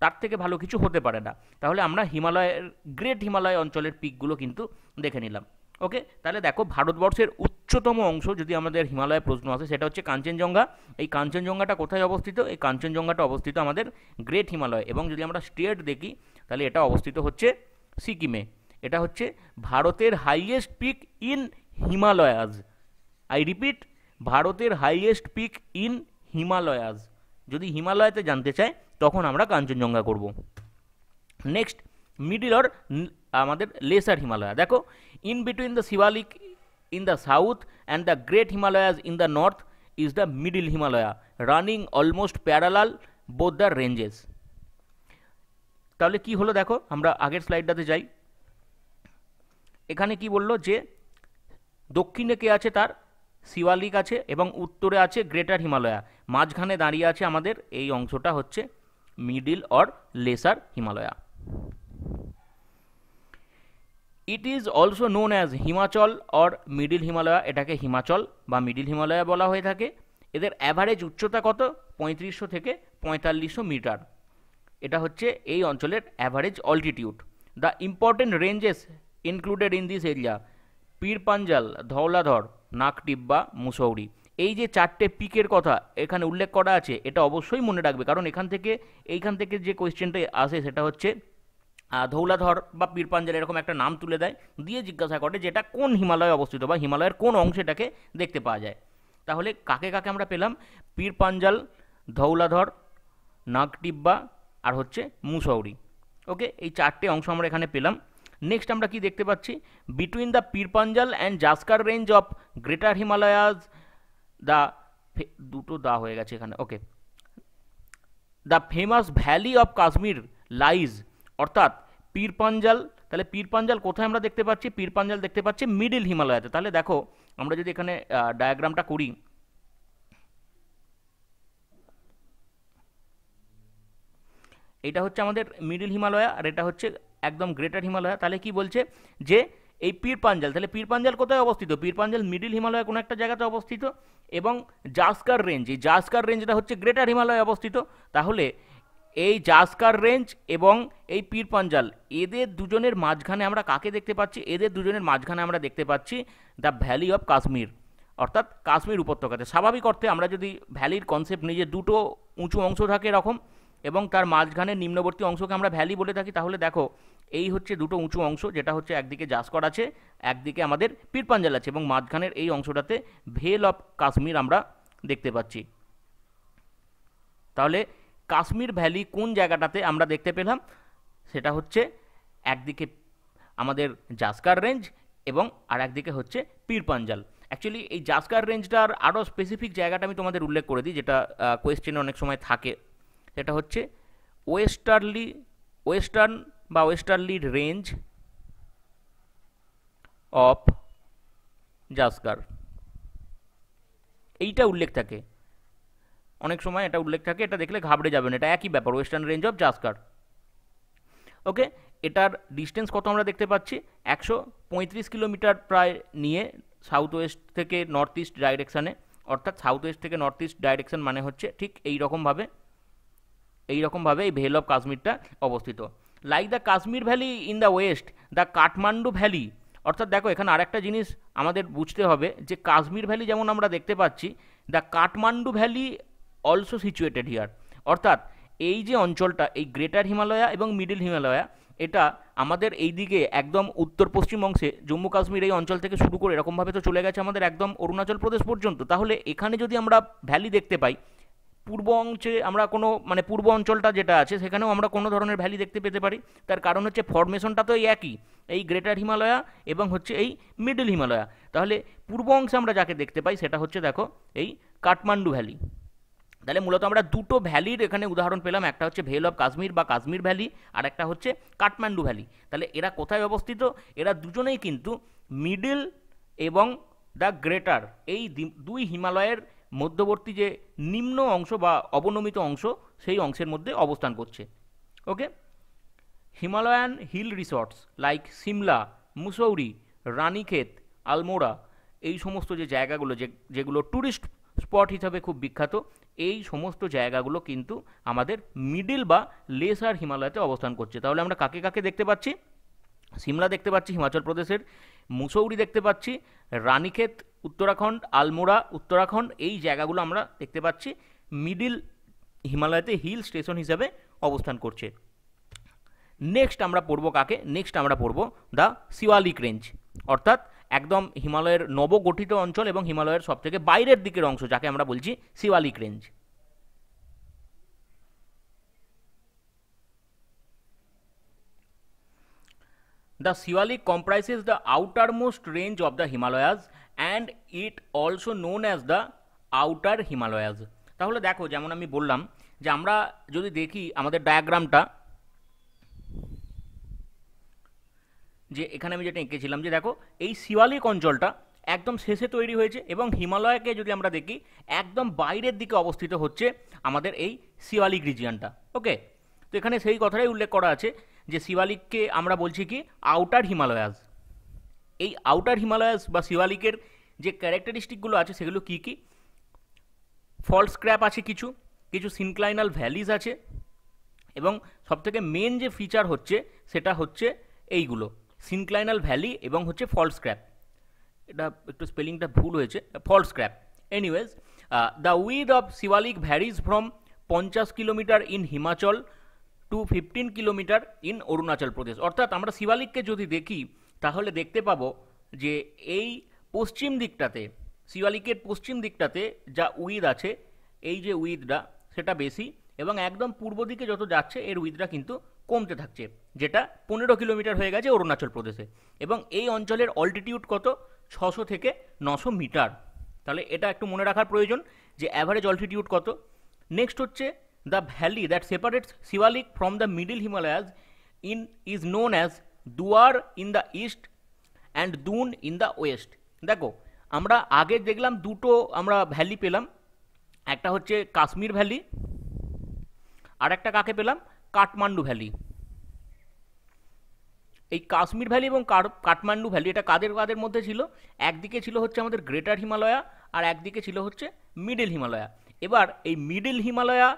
তার থেকে ভালো কিছু হতে পারে না তাহলে আমরা হিমালয়ের গ্রেট হিমালয় অঞ্চলের পিকগুলো কিন্তু দেখে নিলাম ওকে তাহলে দেখো ভারতবর্ষের উচ্চতম অংশ যদি আমাদের হিমালয়ের প্রশ্ন আসে সেটা হচ্ছে কাঞ্চনজঙ্ঘা এই কাঞ্চনজঙ্ঘাটা কোথায় অবস্থিত এই কাঞ্চনজঙ্ঘাটা অবস্থিত আমাদের গ্রেট হিমালয় এবং যদি আমরা স্টেট দেখি তাহলে এটা অবস্থিত হচ্ছে সিকিমে এটা হচ্ছে ভারতের highest peak in Himalayas I repeat ভারতের হাইয়েস্ট পিক ইন হিমালয়াজ যদি হিমালয়তে জানতে চায় তখন আমরা কাঞ্চনজঙ্ঘা করব নেক্সট মিডিল অর আমাদের লেসার হিমালয়া দেখো in between the Shivalik in the south and the great Himalayas in the north is the middle Himalaya running almost parallel both the ranges তাহলে কি হলো দেখো আমরা আগের স্লাইডটাতে যাই এখানে কি বললো যে দক্ষিণে কে আছে তার শিবালিক আছে এবং উত্তরে আছে গ্রেটার হিমালয়া মাঝখানে দাঁড়িয়ে আছে আমাদের এই অংশটা হচ্ছে middle or lesser Himalaya it is also known as Himachal or middle Himalaya এটাকে হিমাচল বা মিডিল হিমালয়া বলা হয়ে থাকে এদের অ্যাভারেজ উচ্চতা কত পঁয়ত্রিশশো থেকে পঁয়তাল্লিশশো মিটার এটা হচ্ছে এই অঞ্চলের average altitude the important ranges included in this area Pir Panjal ধৌলাধর নাকটিব্বা Mussoorie এই যে চারটে পিকের কথা এখানে উল্লেখ করা আছে এটা অবশ্যই মনে রাখবে কারণ এখান থেকে এইখান থেকে যে কোয়েশ্চেনটা আসে সেটা হচ্ছে ধৌলাধর বা পীরপাঞ্জাল এরকম একটা নাম তুলে দেয় দিয়ে জিজ্ঞাসা করে যেটা কোন হিমালয়ে অবস্থিত বা হিমালয়ের কোন অংশটাকে দেখতে পাওয়া যায় তাহলে কাকে কাকে আমরা পেলাম পীরপাঞ্জাল ধৌলাধর নাগটিব্বা আর হচ্ছে মুসৌরি ওকে এই চারটে অংশ আমরা এখানে পেলাম নেক্সট আমরা কি দেখতে পাচ্ছি between the Pir Panjal and Zanskar range of greater Himalayas দা দুটো দা হয়ে গেছে এখানে okay the famous valley of Kashmir lies অর্থাৎ পীরপাঞ্জাল তাহলে পীরপাঞ্জাল কোথায় আমরা দেখতে পাচ্ছি পীরপাঞ্জাল দেখতে পাচ্ছি মিডিল হিমালয়াতে তাহলে দেখো আমরা যদি এখানে ডায়াগ্রামটা করি এটা হচ্ছে আমাদের মিডিল হিমালয়া আর এটা হচ্ছে একদম গ্রেটার হিমালয়া তাহলে কি বলছে যে এই পীরপাঞ্জাল তাহলে পীরপাঞ্জাল কোথায় অবস্থিত পীরপাঞ্জাল মিডিল হিমালয়া কোনো একটা জায়গাতে অবস্থিত এবং জাস্কার রেঞ্জ এই জাস্কার রেঞ্জটা হচ্ছে গ্রেটার হিমালয়ে অবস্থিত তাহলে এই জাস্কার রেঞ্জ এবং এই পীর পাঞ্জাল এদের দুজনের মাঝখানে আমরা কাকে দেখতে পাচ্ছি এদের দুজনের মাঝখানে আমরা দেখতে পাচ্ছি দ্য ভ্যালি অফ কাশ্মীর অর্থাৎ কাশ্মীর উপত্যকাতে স্বাভাবিক অর্থে আমরা যদি ভ্যালির কনসেপ্ট নিয়ে যে দুটো উঁচু অংশ থাকে এরকম এবং তার মাঝখানে নিম্নবর্তী অংশকে আমরা ভ্যালি বলে থাকি তাহলে দেখো এই হচ্ছে দুটো উঁচু অংশ যেটা হচ্ছে একদিকে জাসকর আছে একদিকে আমাদের পীরপাঞ্জাল আছে এবং মাঝখানের এই অংশটাতে ভেল অফ কাশ্মীর আমরা দেখতে পাচ্ছি তাহলে কাশ্মীর ভ্যালি কোন জায়গাটাতে আমরা দেখতে পেলাম সেটা হচ্ছে একদিকে আমাদের জাসকার রেঞ্জ এবং আর একদিকে হচ্ছে পীরপাঞ্জাল অ্যাকচুয়ালি এই জাসকার রেঞ্জটার আরও স্পেসিফিক জায়গাটা আমি তোমাদের উল্লেখ করে দিই যেটা কোয়েশ্চেনে অনেক সময় থাকে সেটা হচ্ছে ওয়েস্টার্লি ওয়েস্টার্ন বা ওয়েস্টার্লি রেঞ্জ অফ জাসকার এইটা উল্লেখ থাকে অনেক সময় এটা উল্লেখ থাকে এটা দেখলে ঘাবড়ে যাবেন এটা একই ব্যাপার western range of Zanskar okay এটার ডিস্টেন্স কত আমরা দেখতে পাচ্ছি একশো পঁয়ত্রিশ কিলোমিটার প্রায় নিয়ে সাউথ ওয়েস্ট থেকে নর্থ ইস্ট ডাইরেকশানে অর্থাৎ সাউথ ওয়েস্ট থেকে নর্থ ইস্ট ডাইরেকশান মানে হচ্ছে ঠিক এই রকমভাবে এই রকমভাবে এই ভেল অফ কাশ্মীরটা অবস্থিত like the Kashmir valley in the west the Kathmandu valley অর্থাৎ দেখো এখানে আরেকটা জিনিস আমাদের বুঝতে হবে যে কাশ্মীর ভ্যালি যেমন আমরা দেখতে পাচ্ছি the Kathmandu valley also situated here অর্থাৎ এই যে অঞ্চলটা এই গ্রেটার হিমালয়া এবং মিডিল হিমালয়া এটা আমাদের এই দিকে একদম উত্তর পশ্চিম অংশে জম্মু কাশ্মীর এই অঞ্চল থেকে শুরু করে এরকমভাবে তো চলে গেছে আমাদের একদম অরুণাচল প্রদেশ পর্যন্ত তাহলে এখানে যদি আমরা ভ্যালি দেখতে পাই পূর্ব অংশে আমরা কোনো মানে পূর্ব অঞ্চলটা যেটা আছে সেখানেও আমরা কোনো ধরনের ভ্যালি দেখতে পেতে পারি তার কারণ হচ্ছে ফর্মেশনটা তো এই একই এই গ্রেটার হিমালয়া এবং হচ্ছে এই মিডল হিমালয়া তাহলে পূর্ব অংশে আমরা যাকে দেখতে পাই সেটা হচ্ছে দেখো এই কাঠমান্ডু ভ্যালি তাহলে মূলত আমরা দুটো ভ্যালির এখানে উদাহরণ পেলাম একটা হচ্ছে ভেল অফ কাশ্মীর বা কাশ্মীর ভ্যালি আর একটা হচ্ছে কাঠমান্ডু ভ্যালি তাহলে এরা কোথায় অবস্থিত এরা দুজনেই কিন্তু মিডল এবং দ্য গ্রেটার এই দুই হিমালয়ের মধ্যবর্তী যে নিম্ন অংশ বা অবনমিত অংশ সেই অংশের মধ্যে অবস্থান করছে okay Himalayan hill resorts like Shimla Mussoorie Ranikhet Almora এই সমস্ত যে জায়গাগুলো যে যেগুলো ট্যুরিস্ট স্পট হিসাবে খুব বিখ্যাত এই সমস্ত জায়গাগুলো কিন্তু আমাদের মিডিল বা লেসার হিমালয়তে অবস্থান করছে তাহলে আমরা কাকে কাকে দেখতে পাচ্ছি সিমলা দেখতে পাচ্ছি হিমাচল প্রদেশের মুসৌরি দেখতে পাচ্ছি রানীক্ষেত উত্তরাখণ্ড আলমোড়া উত্তরাখণ্ড এই জায়গাগুলো আমরা দেখতে পাচ্ছি মিডিল হিমালয়তে হিল স্টেশন হিসাবে অবস্থান করছে নেক্সট আমরা পড়ব কাকে নেক্সট আমরা পড়ব দ্য শিওয়ালিক রেঞ্জ অর্থাৎ একদম হিমালয়ের নবগঠিত অঞ্চল এবং হিমালয়ের সবথেকে বাইরের দিকের অংশ যাকে আমরা বলছি Shiwalik range The Shivalik comprises the outermost range of the Himalayas and it also known as the outer Himalayas. তাহলে দেখো যেমন আমি বললাম যে আমরা যদি দেখি আমাদের ডায়াগ্রামটা যে এখানে আমি যেটা এঁকেছিলাম যে দেখো এই শিওয়ালিক অঞ্চলটা একদম শেষে তৈরি হয়েছে এবং হিমালয়কে যদি আমরা দেখি একদম বাইরের দিকে অবস্থিত হচ্ছে আমাদের এই শিওয়ালিক রিজিয়ানটা ওকে তো এখানে সেই কথাটাই উল্লেখ করা আছে যে শিবালিককে আমরা বলছি কি আউটার হিমালয়াস এই আউটার হিমালয়াস বা শিবালিকের যে ক্যারেক্টারিস্টিকগুলো আছে সেগুলো কী কী ফলস ক্র্যাপ আছে কিছু কিছু সিনক্লাইনাল ভ্যালিজ আছে এবং সবথেকে মেন যে ফিচার হচ্ছে সেটা হচ্ছে এইগুলো সিনক্লাইনাল ভ্যালি এবং হচ্ছে ফলস ক্র্যাপ এটা একটু স্পেলিংটা ভুল হয়েছে ফলস ক্র্যাপ anyways the width of Shivalik varies from পঞ্চাশ kilometre in Himachal to fifteen kilometre in Arunachal Pradesh অর্থাৎ আমরা শিবালিককে যদি দেখি তাহলে দেখতে পাবো যে এই পশ্চিম দিকটাতে শিবালিকের পশ্চিম দিকটাতে যা উইদ আছে এই যে উইদটা সেটা বেশি এবং একদম পূর্ব দিকে যত যাচ্ছে এর উইদটা কিন্তু কমতে থাকছে যেটা পনেরো কিলোমিটার হয়ে গেছে অরুণাচল প্রদেশে এবং এই অঞ্চলের অল্টিটিউড কত ছশো থেকে নশো মিটার তাহলে এটা একটু মনে রাখার প্রয়োজন যে অ্যাভারেজ অল্টিটিউড কত নেক্সট হচ্ছে the valley that separates Shivalik from the middle Himalayas in is known as Duar in the east and Dun in the west দেখো আমরা আগে দেখলাম দুটো আমরা ভ্যালি পেলাম একটা হচ্ছে কাশ্মীর ভ্যালি আর একটা কাকে পেলাম কাঠমান্ডু ভ্যালি এই কাশ্মীর ভ্যালি এবং কাঠমান্ডু ভ্যালি এটা কাদের কাদের মধ্যে ছিল একদিকে ছিল হচ্ছে আমাদের গ্রেটার হিমালয়া আর একদিকে ছিল হচ্ছে মিডিল হিমালয়া এবার এই মিডিল হিমালয়া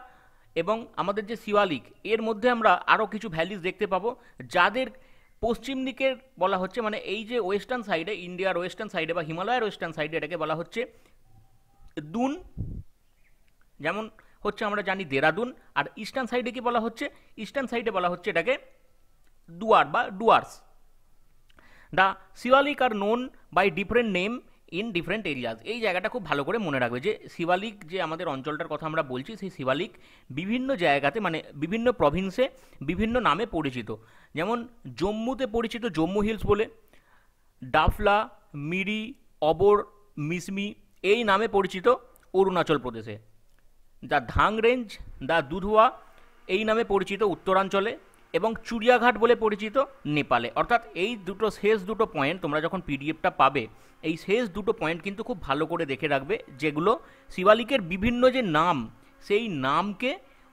এবং আমাদের যে শিওয়ালিক এর মধ্যে আমরা আরও কিছু ভ্যালিজ দেখতে পাবো যাদের পশ্চিম দিকের বলা হচ্ছে মানে এই যে ওয়েস্টার্ন সাইডে ইন্ডিয়ার ওয়েস্টার্ন সাইডে বা হিমালয়ের ওয়েস্টার্ন সাইডে এটাকে বলা হচ্ছে দুন যেমন হচ্ছে আমরা জানি দেরাদুন আর ইস্টার্ন সাইডে কি বলা হচ্ছে ইস্টার্ন সাইডে বলা হচ্ছে এটাকে দুয়ার বা Duars the Shiwalik are known by different name in different areas এই জায়গাটা খুব ভালো করে মনে রাখবে যে শিবালিক যে আমাদের অঞ্চলটার কথা আমরা বলছি সেই শিবালিক বিভিন্ন জায়গাতে মানে বিভিন্ন প্রভিন্সে বিভিন্ন নামে পরিচিত যেমন জম্মুতে পরিচিত জম্মু হিলস বলে ডাফলা মিরি অবর মিসমি এই নামে পরিচিত অরুণাচল প্রদেশে the Dhang range the Dudhua এই নামে পরিচিত উত্তরাঞ্চলে এবং চুড়িয়াঘাট বলে পরিচিত নেপালে অর্থাৎ এই দুটো শেষ দুটো পয়েন্ট তোমরা যখন পিডিএফটা পাবে এই শেষ দুটো পয়েন্ট কিন্তু খুব ভালো করে দেখে রাখবে যেগুলো শিবালিকের বিভিন্ন যে নাম সেই নামকে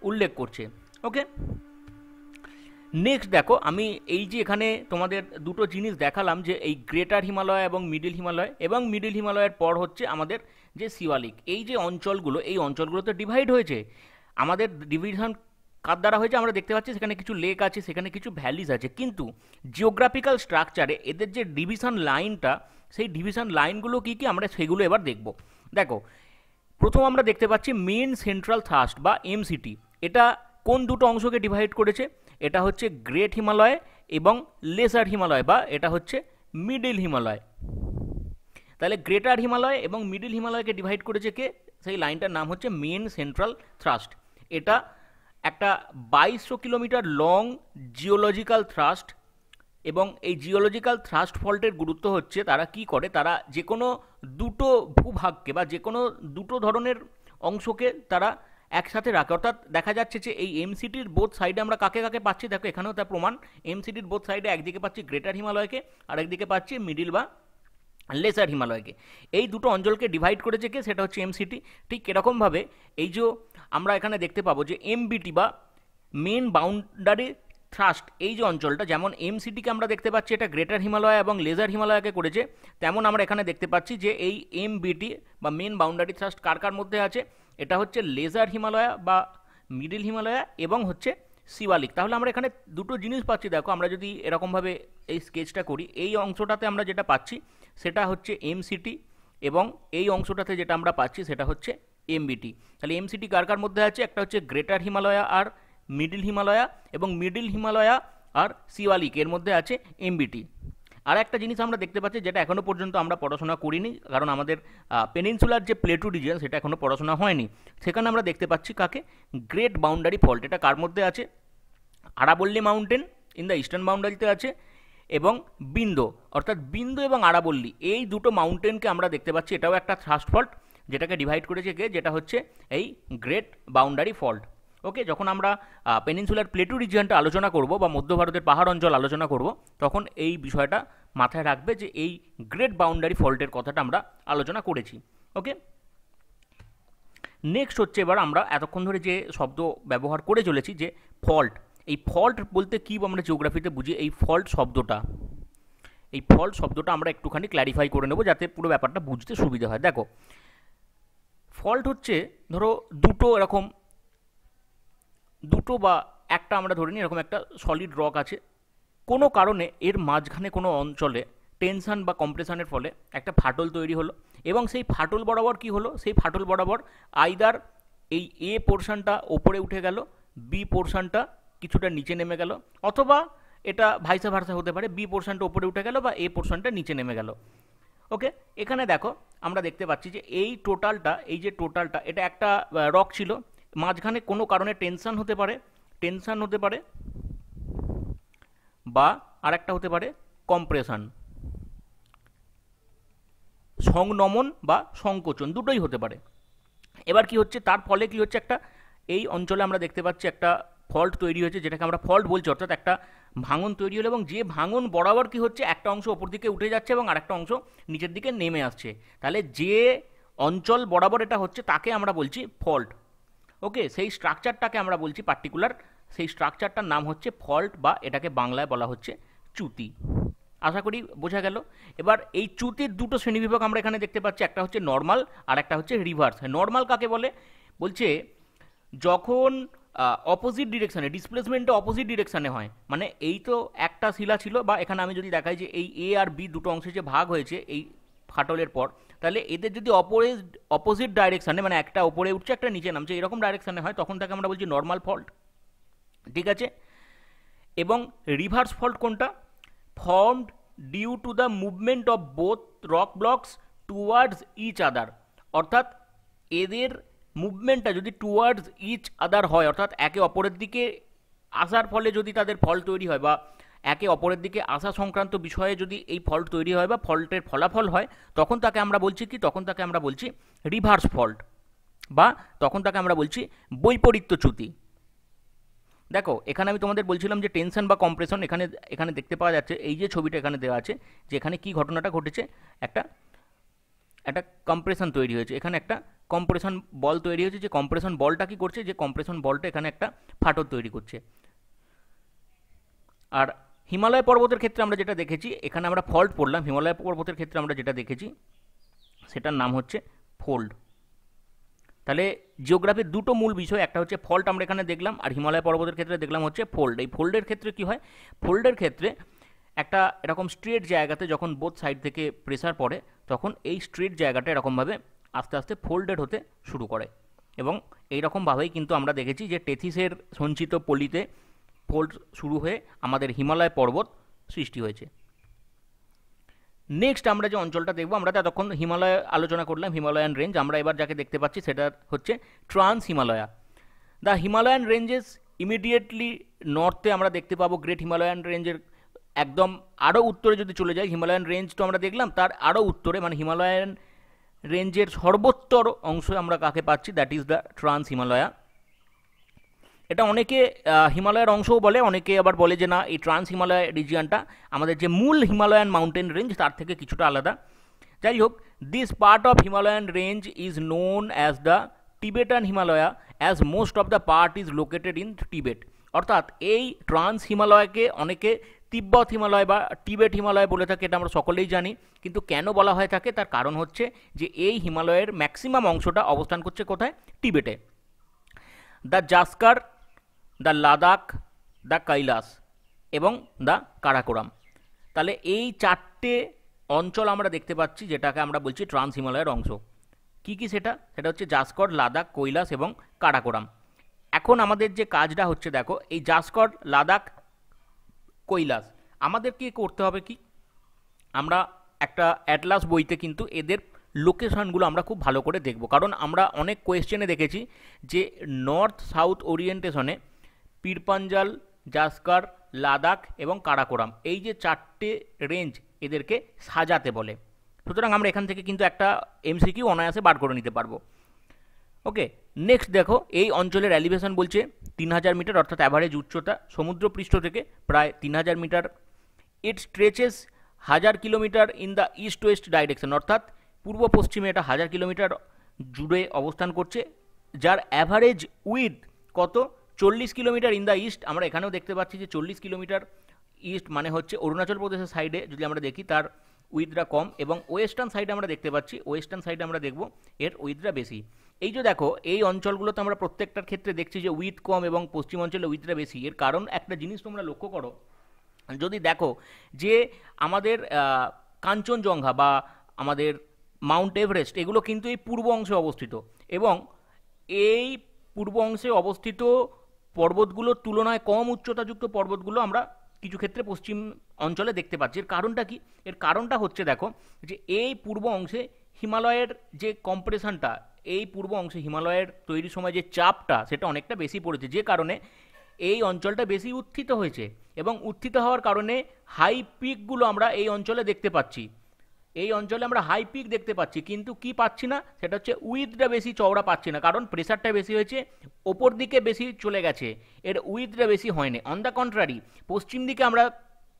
উল্লেখ করছে ওকে নেক্সট দেখো আমি এই যে এখানে তোমাদের দুটো জিনিস দেখালাম যে এই গ্রেটার হিমালয় এবং মিডিল হিমালয় এবং মিডিল হিমালয়ের পর হচ্ছে আমাদের যে শিবালিক এই যে অঞ্চলগুলো এই অঞ্চলগুলোতে ডিভাইড হয়েছে আমাদের ডিভিশন কার দ্বারা হয়েছে আমরা দেখতে পাচ্ছি সেখানে কিছু লেক আছে সেখানে কিছু ভ্যালিস আছে কিন্তু জিওগ্রাফিক্যাল স্ট্রাকচারে এদের যে ডিভিশন লাইনটা সেই ডিভিশন লাইনগুলো কী কী আমরা সেগুলো এবার দেখব দেখো প্রথম আমরা দেখতে পাচ্ছি মেন সেন্ট্রাল থাস্ট বা এমসিটি এটা কোন দুটো অংশকে ডিভাইড করেছে এটা হচ্ছে গ্রেট হিমালয় এবং লেসার হিমালয় বা এটা হচ্ছে মিডিল হিমালয় তাহলে গ্রেটার হিমালয় এবং মিডিল হিমালয়কে ডিভাইড করেছে কে সেই লাইনটার নাম হচ্ছে মেন সেন্ট্রাল থ্রাস্ট এটা একটা বাইশশো কিলোমিটার লং জিওলজিক্যাল থ্রাস্ট এবং এই জিওলজিক্যাল থ্রাস্ট ফল্টের গুরুত্ব হচ্ছে তারা কি করে তারা যে কোনো দুটো ভূভাগকে বা যে কোনো দুটো ধরনের অংশকে তারা একসাথে রাখে অর্থাৎ দেখা যাচ্ছে যে এই এমসিটির বোধ সাইডে আমরা কাকে কাকে পাচ্ছি দেখো এখানেও তার প্রমাণ এমসিটির বোধ সাইডে একদিকে পাচ্ছি গ্রেটার হিমালয়কে আর একদিকে পাচ্ছি মিডিল বা লেসার হিমালয়কে এই দুটো অঞ্চলকে ডিভাইড করেছে কে সেটা হচ্ছে এমসিটি ঠিক এরকমভাবে এই যে আমরা এখানে দেখতে পাবো যে এমবিটি বা মেন বাউন্ডারি থ্রাস্ট এই যে অঞ্চলটা যেমন এমসিটিকে আমরা দেখতে পাচ্ছি এটা গ্রেটার হিমালয় এবং লেজার হিমালয়াকে করেছে তেমন আমরা এখানে দেখতে পাচ্ছি যে এই এমবিটি বা মেন বাউন্ডারি থ্রাস্ট কার কার মধ্যে আছে এটা হচ্ছে লেজার হিমালয়া বা মিডিল হিমালয়া এবং হচ্ছে শিবালিক তাহলে আমরা এখানে দুটো জিনিস পাচ্ছি দেখো আমরা যদি এরকমভাবে এই স্কেচটা করি এই অংশটাতে আমরা যেটা পাচ্ছি সেটা হচ্ছে এমসিটি এবং এই অংশটাতে যেটা আমরা পাচ্ছি সেটা হচ্ছে এমবিটি তাহলে এমসিটি কার কার মধ্যে আছে একটা হচ্ছে গ্রেটার হিমালয়া আর মিডিল হিমালয়া এবং মিডিল হিমালয়া আর সিওয়ালিক এর মধ্যে আছে এমবিটি আর একটা জিনিস আমরা দেখতে পাচ্ছি যেটা এখনও পর্যন্ত আমরা পড়াশোনা করিনি কারণ আমাদের পেনিনসুলার যে প্লেটু রিজিয়ন সেটা এখনও পড়াশোনা হয়নি সেখানে আমরা দেখতে পাচ্ছি কাকে গ্রেট বাউন্ডারি ফল্ট এটা কার মধ্যে আছে আরাবল্লী মাউন্টেন ইন দ্য ইস্টার্ন বাউন্ডারিতে আছে এবং বিন্দো অর্থাৎ বিন্দো এবং আরাবল্লী এই দুটো মাউন্টেনকে আমরা দেখতে পাচ্ছি এটাও একটা থ্রাস্ট ফল্ট যেটাকে ডিভাইড করেছে কে যেটা হচ্ছে এই গ্রেট বাউন্ডারি ফল্ট ওকে যখন আমরা পেনিনসুলার প্লেটু রিজিয়নটা আলোচনা করব বা মধ্য ভারতের পাহাড় অঞ্চল আলোচনা করব তখন এই বিষয়টা মাথায় রাখবে যে এই গ্রেট বাউন্ডারি ফল্টের কথাটা আমরা আলোচনা করেছি ওকে নেক্সট হচ্ছে এবার আমরা এতক্ষণ ধরে যে শব্দ ব্যবহার করে চলেছি যে ফল্ট এই ফল্ট বলতে কী আমরা জিওগ্রাফিতে বুঝি এই ফল্ট শব্দটা এই ফল্ট শব্দটা আমরা একটুখানি ক্ল্যারিফাই করে নেব যাতে পুরো ব্যাপারটা বুঝতে সুবিধা হয় দেখো ফল্ট হচ্ছে ধরো দুটো এরকম দুটো বা একটা আমরা ধরে নিই এরকম একটা সলিড রক আছে কোনো কারণে এর মাঝখানে কোনো অঞ্চলে টেনশান বা কম্প্রেশনের ফলে একটা ফাটল তৈরি হলো এবং সেই ফাটল বরাবর কি হলো সেই ফাটল বরাবর আইদার এই এ পোর্শনটা ওপরে উঠে গেল বি পোর্শনটা কিছুটা নিচে নেমে গেল অথবা এটা ভাইসা ভার্সা হতে পারে বি পোর্শনটা ওপরে উঠে গেল বা এ পোর্শনটা নিচে নেমে গেল ওকে এখানে দেখো আমরা দেখতে পাচ্ছি যে এই টোটালটা এই যে টোটালটা এটা একটা রক ছিল মাঝখানে কোনো কারণে টেনশান হতে পারে টেনশান হতে পারে বা আর একটা হতে পারে কম্প্রেশন সংনমন বা সংকোচন দুটোই হতে পারে এবার কি হচ্ছে তার ফলে কি হচ্ছে একটা এই অঞ্চলে আমরা দেখতে পাচ্ছি একটা ফল্ট তৈরি হয়েছে যেটাকে আমরা ফল্ট বলছি অর্থাৎ একটা ভাঙন তৈরি হলো এবং যে ভাঙন বরাবর কি হচ্ছে একটা অংশ ওপর দিকে উঠে যাচ্ছে এবং আরেকটা অংশ নিচের দিকে নেমে আসছে তাহলে যে অঞ্চল বরাবর এটা হচ্ছে তাকে আমরা বলছি ফল্ট ওকে সেই স্ট্রাকচারটাকে আমরা বলছি পার্টিকুলার সেই স্ট্রাকচারটার নাম হচ্ছে ফল্ট বা এটাকে বাংলায় বলা হচ্ছে চ্যুতি আশা করি বোঝা গেল এবার এই চ্যুতির দুটো শ্রেণীবিভাগ আমরা এখানে দেখতে পাচ্ছি একটা হচ্ছে নর্মাল আর একটা হচ্ছে রিভার্স নর্মাল কাকে বলে বলছে যখন অপোজিট ডিরেকশানে ডিসপ্লেসমেন্টটা অপোজিট ডিরেকশানে হয় মানে এই তো একটা শিলা ছিল বা এখানে আমি যদি দেখাই যে এই এ আর বি দুটো অংশে যে ভাগ হয়েছে এই ফাটলের পর তাহলে এদের যদি অপরে অপোজিট ডাইরেকশানে মানে একটা ওপরে উঠছে একটা নিচে নামছে এরকম ডাইরেকশানে হয় তখন তাকে আমরা বলছি নর্মাল ফল্ট ঠিক আছে এবং রিভার্স ফল্ট কোনটা formed due to the movement of both rock blocks towards each other অর্থাৎ এদের মুভমেন্টটা যদি টুয়ার্ডস ইচ আদার হয় অর্থাৎ একে অপরের দিকে আসার ফলে যদি তাদের ফল তৈরি হয় বা একে অপরের দিকে আসা সংক্রান্ত বিষয়ে যদি এই ফল্ট তৈরি হয় বা ফল্টের ফলাফল হয় তখন তাকে আমরা বলছি কি তখন তাকে আমরা বলছি রিভার্স ফল্ট বা তখন তাকে আমরা বলছি বৈপরীত্যচ্যুতি দেখো এখানে আমি তোমাদের বলছিলাম যে টেনশন বা কম্প্রেশন এখানে এখানে দেখতে পাওয়া যাচ্ছে এই যে ছবিটা এখানে দেওয়া আছে যে এখানে কী ঘটনাটা ঘটেছে একটা একটা কম্প্রেশন তৈরি হয়েছে এখানে একটা কম্প্রেশন বল তৈরি হয়েছে যে কম্প্রেশন বলটা কি করছে যে কম্প্রেশন বলটা এখানে একটা ফাটর তৈরি করছে আর হিমালয় পর্বতের ক্ষেত্রে আমরা যেটা দেখেছি এখানে আমরা ফল্ট পড়লাম হিমালয় পর্বতের ক্ষেত্রে আমরা যেটা দেখেছি সেটার নাম হচ্ছে ফোল্ড তাহলে জিওগ্রাফির দুটো মূল বিষয় একটা হচ্ছে ফল্ট আমরা এখানে দেখলাম আর হিমালয় পর্বতের ক্ষেত্রে দেখলাম হচ্ছে ফোল্ড এই ফোল্ডের ক্ষেত্রে কি হয় ফোল্ডের ক্ষেত্রে একটা এরকম স্ট্রেট জায়গাতে যখন বোথ সাইড থেকে প্রেসার পড়ে তখন এই স্ট্রিট জায়গাটা এরকমভাবে আস্তে আস্তে ফোল্ডেড হতে শুরু করে এবং এইরকমভাবেই কিন্তু আমরা দেখেছি যে টেথিসের সঞ্চিত পলিতে ফোল্ড শুরু হয়ে আমাদের হিমালয় পর্বত সৃষ্টি হয়েছে নেক্সট আমরা যে অঞ্চলটা দেখবো আমরা এতক্ষণ হিমালয় আলোচনা করলাম হিমালয়ান রেঞ্জ আমরা এবার যাকে দেখতে পাচ্ছি সেটা হচ্ছে trans Himalaya the Himalayan ranges immediately নর্থে আমরা দেখতে পাবো গ্রেট হিমালয়ান রেঞ্জের একদম আরও উত্তরে যদি চলে যাই হিমালয়ান রেঞ্জ তো আমরা দেখলাম তার আরও উত্তরে মানে হিমালয়ান রেঞ্জের সর্বোত্তর অংশ আমরা কাকে পাচ্ছি that is the trans Himalaya এটা অনেকে হিমালয়ের অংশও বলে অনেকে আবার বলে যে না এই ট্রান্স হিমালয় রিজিয়ানটা আমাদের যে মূল হিমালয়ান মাউন্টেন রেঞ্জ তার থেকে কিছুটা আলাদা যাই হোক this part of Himalayan range is known as the Tibetan Himalaya as most of the part is located in Tibet অর্থাৎ এই ট্রান্স হিমালয়কে অনেকে তিব্বত হিমালয় বা টিবেট হিমালয় বলে থাকে এটা আমরা সকলেই জানি কিন্তু কেন বলা হয়ে থাকে তার কারণ হচ্ছে যে এই হিমালয়ের ম্যাক্সিমাম অংশটা অবস্থান করছে কোথায় টিবেটে the Zanskar the Ladakh the Kailash এবং দ্য কারাকোরাম তাহলে এই চারটে অঞ্চল আমরা দেখতে পাচ্ছি যেটাকে আমরা বলছি ট্রান্স হিমালয়ের অংশ কি কি সেটা সেটা হচ্ছে জাস্কর লাদাখ কৈলাস এবং কারাকোরাম এখন আমাদের যে কাজটা হচ্ছে দেখো এই জাস্কর লাদাখ কৈলাস আমাদেরকে করতে হবে কি আমরা একটা অ্যাটলাস বইতে কিন্তু এদের লোকেশানগুলো আমরা খুব ভালো করে দেখব কারণ আমরা অনেক কোয়েশ্চেনে দেখেছি যে নর্থ সাউথ ওরিয়েন্টেশনে পীরপাঞ্জাল জাস্কার লাদাখ এবং কারাকোরাম এই যে চারটে রেঞ্জ এদেরকে সাজাতে বলে সুতরাং আমরা এখান থেকে কিন্তু একটা এমসিকিউ অনায়াসে বার করে নিতে পারবো ওকে নেক্সট দেখো এই অঞ্চলের অ্যালিভেশন বলছে তিন হাজার মিটার অর্থাৎ অ্যাভারেজ উচ্চতা সমুদ্রপৃষ্ঠ থেকে প্রায় তিন হাজার মিটার ইট স্ট্রেচেস হাজার kilometre in the east west direction অর্থাৎ পূর্ব পশ্চিমে এটা হাজার কিলোমিটার জুড়ে অবস্থান করছে যার অ্যাভারেজ উইথ কত চল্লিশ কিলোমিটার ইন দ্য ইস্ট আমরা এখানেও দেখতে পাচ্ছি যে চল্লিশ কিলোমিটার ইস্ট মানে হচ্ছে অরুণাচল প্রদেশের সাইডে যদি আমরা দেখি তার উইথরা কম এবং ওয়েস্টার্ন সাইডে আমরা দেখতে পাচ্ছি ওয়েস্টার্ন সাইডে আমরা দেখব এর উইথরা বেশি এই যে দেখো এই অঞ্চলগুলোতে আমরা প্রত্যেকটার ক্ষেত্রে দেখছি যে উইথ কম এবং পশ্চিম অঞ্চলে উইথটা বেশি এর কারণ একটা জিনিস তোমরা লক্ষ্য করো যদি দেখো যে আমাদের কাঞ্চনজঙ্ঘা বা আমাদের মাউন্ট এভারেস্ট এগুলো কিন্তু এই পূর্ব অংশে অবস্থিত এবং এই পূর্ব অংশে অবস্থিত পর্বতগুলোর তুলনায় কম উচ্চতাযুক্ত পর্বতগুলো আমরা কিছু ক্ষেত্রে পশ্চিম অঞ্চলে দেখতে পাচ্ছি এর কারণটা কি এর কারণটা হচ্ছে দেখো যে এই পূর্ব অংশে হিমালয়ের যে কম্প্রেশনটা এই পূর্ব অংশে হিমালয়ের তৈরির সময় যে চাপটা সেটা অনেকটা বেশি পড়েছে যে কারণে এই অঞ্চলটা বেশি উত্থিত হয়েছে এবং উত্থিত হওয়ার কারণে হাই পিকগুলো আমরা এই অঞ্চলে দেখতে পাচ্ছি এই অঞ্চলে আমরা হাই পিক দেখতে পাচ্ছি কিন্তু কি পাচ্ছি না সেটা হচ্ছে উইথটা বেশি চওড়া পাচ্ছি না কারণ প্রেশারটা বেশি হয়েছে ওপর দিকে বেশি চলে গেছে এর উইথটা বেশি হয়নি অন দ্য কন্ট্রারি পশ্চিম দিকে আমরা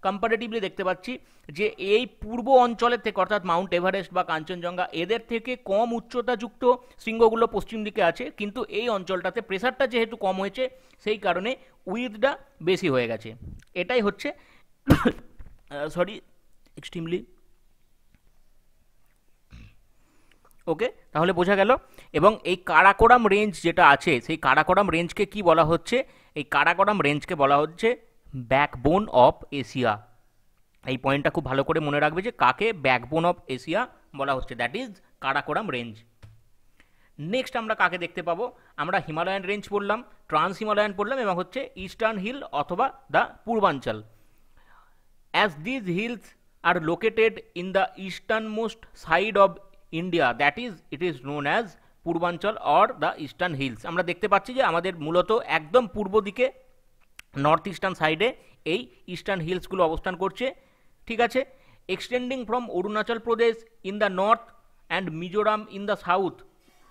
কম্পারেটিভলি দেখতে পাচ্ছি যে এই পূর্ব অঞ্চলের থেকে অর্থাৎ মাউন্ট এভারেস্ট বা কাঞ্চনজঙ্ঘা এদের থেকে কম উচ্চতাযুক্ত শৃঙ্গগুলো পশ্চিম দিকে আছে কিন্তু এই অঞ্চলটাতে প্রেসারটা যেহেতু কম হয়েছে সেই কারণে উইথটা বেশি হয়ে গেছে এটাই হচ্ছে সরি এক্সট্রিমলি ওকে তাহলে বোঝা গেল এবং এই কারাকোরাম রেঞ্জ যেটা আছে সেই কারাকোরাম রেঞ্জকে কি বলা হচ্ছে এই কারাকোরাম রেঞ্জকে বলা হচ্ছে ব্যাকবোন অফ এশিয়া এই পয়েন্টটা খুব ভালো করে মনে রাখবে যে কাকে ব্যাকবোন অফ এশিয়া বলা হচ্ছে that is Karakoram range next আমরা কাকে দেখতে পাবো আমরা হিমালয়ান রেঞ্জ পড়লাম ট্রান্স হিমালয়ান পড়লাম এবং হচ্ছে ইস্টার্ন হিল অথবা the Purvanchal as these hills are located in the eastern most side of India that is it is known as Purvanchal or the eastern hills আমরা দেখতে পাচ্ছি যে আমাদের মূলত একদম পূর্ব দিকে নর্থ ইস্টার্ন সাইডে এই ইস্টার্ন হিলসগুলো অবস্থান করছে ঠিক আছে extending from Arunachal Pradesh in the north and Mizoram in the south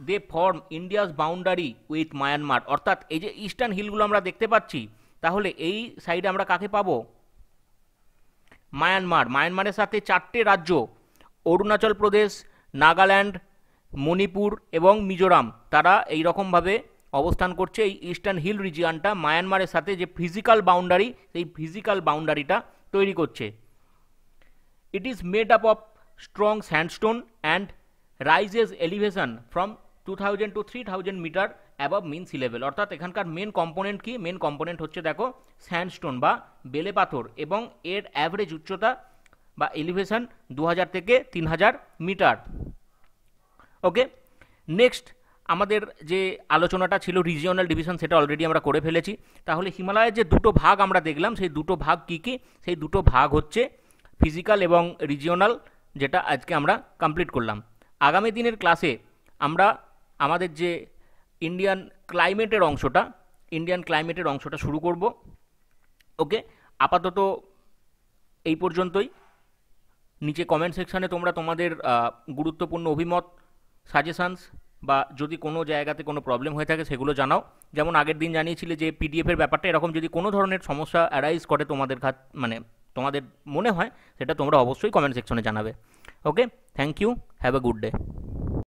they form India's boundary with Myanmar অর্থাৎ এই যে ইস্টার্ন হিলগুলো আমরা দেখতে পাচ্ছি তাহলে এই সাইডে আমরা কাকে পাবো মায়ানমার মায়ানমারের সাথে চারটে রাজ্য অরুণাচল প্রদেশ নাগাল্যান্ড মণিপুর এবং মিজোরাম তারা এই অবস্থান করছে এই ইস্টার্ন হিল রিজিয়ানটা মায়ানমারের সাথে যে ফিজিক্যাল বাউন্ডারি সেই ফিজিক্যাল বাউন্ডারিটা তৈরি করছে it is made up of strong sandstone and rises elevation from two thousand to three thousand metre above mean sea level অর্থাৎ এখানকার মেন কম্পোনেন্ট কি মেন কম্পোনেন্ট হচ্ছে দেখো স্যান্ডস্টোন বা বেলে পাথর এবং এর অ্যাভারেজ উচ্চতা বা এলিভেশন দু থেকে তিন মিটার ওকে নেক্সট আমাদের যে আলোচনাটা ছিল রিজিওনাল ডিভিশন সেটা অলরেডি আমরা করে ফেলেছি তাহলে হিমালয়ের যে দুটো ভাগ আমরা দেখলাম সেই দুটো ভাগ কী কী সেই দুটো ভাগ হচ্ছে ফিজিক্যাল এবং রিজিওনাল যেটা আজকে আমরা কমপ্লিট করলাম আগামী দিনের ক্লাসে আমরা আমাদের যে ইন্ডিয়ান ক্লাইমেটের অংশটা ইন্ডিয়ান ক্লাইমেটের অংশটা শুরু করব ওকে আপাতত এই পর্যন্তই নিচে কমেন্ট সেকশানে তোমরা তোমাদের গুরুত্বপূর্ণ অভিমত সাজেশানস বা যদি কোনো জায়গাতে কোনো প্রবলেম হয়ে থাকে সেগুলো জানাও যেমন আগের দিন জানিয়েছিলে যে পিডিএফের ব্যাপারটা এরকম যদি কোনো ধরনের সমস্যা অ্যারাইজ করে তোমাদের খাত মানে তোমাদের মনে হয় সেটা তোমরা অবশ্যই কমেন্ট সেকশনে জানাবে okay thank you have a good day